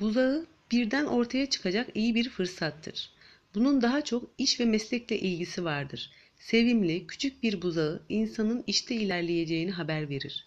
buzağı birden ortaya çıkacak iyi bir fırsattır. Bunun daha çok iş ve meslekle ilgisi vardır. Sevimli, küçük bir buzağı insanın işte ilerleyeceğini haber verir.